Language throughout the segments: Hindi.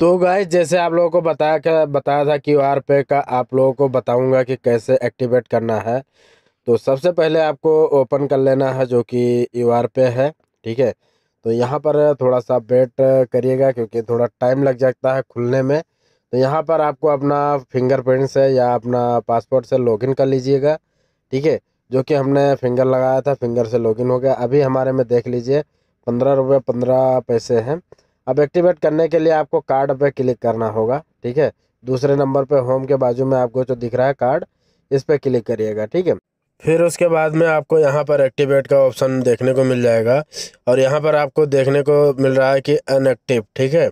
तो गाय जैसे आप लोगों को बताया क्या बताया था क्यू आर पे का आप लोगों को बताऊंगा कि कैसे एक्टिवेट करना है तो सबसे पहले आपको ओपन कर लेना है जो कि यू आर पे है ठीक है तो यहाँ पर थोड़ा सा वेट करिएगा क्योंकि थोड़ा टाइम लग जाता है खुलने में तो यहाँ पर आपको अपना फिंगरप्रिंट से या अपना पासपोर्ट से लॉगिन कर लीजिएगा ठीक है जो कि हमने फिंगर लगाया था फिंगर से लॉगिन हो गया अभी हमारे में देख लीजिए पंद्रह रुपये पंद्रह पैसे हैं अब एक्टिवेट करने के लिए आपको कार्ड पे क्लिक करना होगा ठीक है दूसरे नंबर पे होम के बाजू में आपको जो दिख रहा है कार्ड इस पर क्लिक करिएगा ठीक है फिर उसके बाद में आपको यहाँ पर एक्टिवेट का ऑप्शन देखने को मिल जाएगा और यहाँ पर आपको देखने को मिल रहा है कि अनएक्टिव ठीक है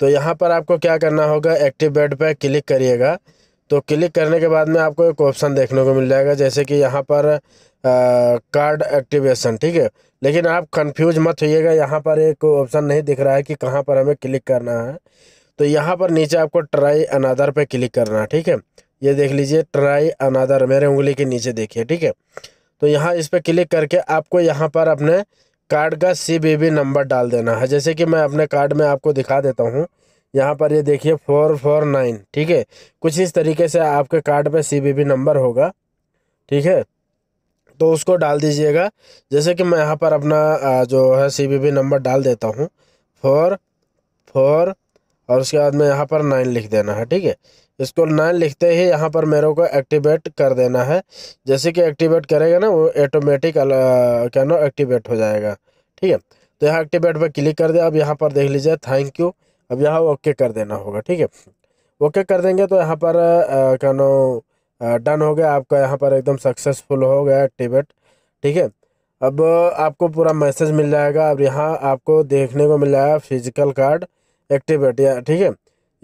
तो यहाँ पर आपको क्या करना होगा एक्टिवेट पर क्लिक करिएगा तो क्लिक करने के बाद में आपको एक ऑप्शन देखने को मिल जाएगा जैसे कि यहाँ पर कार्ड एक्टिवेशन ठीक है लेकिन आप कंफ्यूज मत होइएगा यहाँ पर एक ऑप्शन नहीं दिख रहा है कि कहाँ पर हमें क्लिक करना है तो यहाँ पर नीचे आपको ट्राई अनादर पे क्लिक करना है ठीक है ये देख लीजिए ट्राई अनादर मेरे उंगली के नीचे देखिए ठीक है तो यहाँ इस पर क्लिक करके आपको यहाँ पर अपने कार्ड का सी नंबर डाल देना है जैसे कि मैं अपने कार्ड में आपको दिखा देता हूँ यहाँ पर ये देखिए फोर फोर नाइन ठीक है कुछ इस तरीके से आपके कार्ड पे सी नंबर होगा ठीक है तो उसको डाल दीजिएगा जैसे कि मैं यहाँ पर अपना जो है सी नंबर डाल देता हूँ फोर फोर और उसके बाद में यहाँ पर नाइन लिख देना है ठीक है इसको नाइन लिखते ही यहाँ पर मेरे को एक्टिवेट कर देना है जैसे कि एक्टिवेट करेगा ना वो ऑटोमेटिक क्या ना एक्टिवेट हो जाएगा ठीक है तो यहाँ एक्टिवेट पर क्लिक कर दिया अब यहाँ पर देख लीजिए थैंक यू अब यहाँ ओके कर देना होगा ठीक है ओके कर देंगे तो यहाँ पर क्या ना डन हो गया आपका यहाँ पर एकदम सक्सेसफुल हो गया एक्टिवेट ठीक है अब आपको पूरा मैसेज मिल जाएगा अब यहाँ आपको देखने को मिल जाएगा फिजिकल कार्ड एक्टिवेट या ठीक है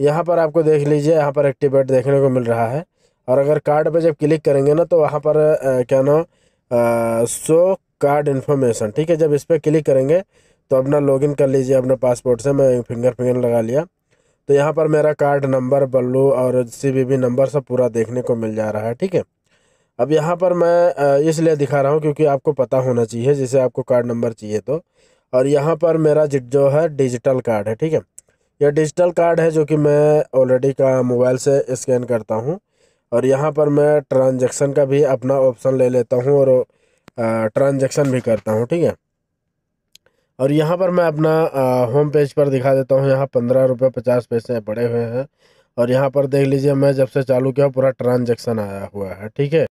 यहाँ पर आपको देख लीजिए यहाँ पर एक्टिवेट देखने को मिल रहा है और अगर कार्ड पर जब क्लिक करेंगे ना तो वहाँ पर आ, क्या ना सो कार्ड इन्फॉर्मेशन ठीक है जब इस पर क्लिक करेंगे तो अपना लॉगिन कर लीजिए अपने पासपोर्ट से मैं फिंगर फिंगर लगा लिया तो यहाँ पर मेरा कार्ड नंबर बल्लू और सी नंबर सब पूरा देखने को मिल जा रहा है ठीक है अब यहाँ पर मैं इसलिए दिखा रहा हूँ क्योंकि आपको पता होना चाहिए जैसे आपको कार्ड नंबर चाहिए तो और यहाँ पर मेरा जो है डिजिटल कार्ड है ठीक है यह डिजिटल कार्ड है जो कि मैं ऑलरेडी का मोबाइल से स्कैन करता हूँ और यहाँ पर मैं ट्रांजैक्शन का भी अपना ऑप्शन ले लेता हूँ और ट्रांजैक्शन भी करता हूँ ठीक है और यहाँ पर मैं अपना होम पेज पर दिखा देता हूँ यहाँ पंद्रह रुपये पचास पैसे पड़े हुए हैं और यहाँ पर देख लीजिए मैं जब से चालू किया पूरा ट्रांजेक्शन आया हुआ है ठीक है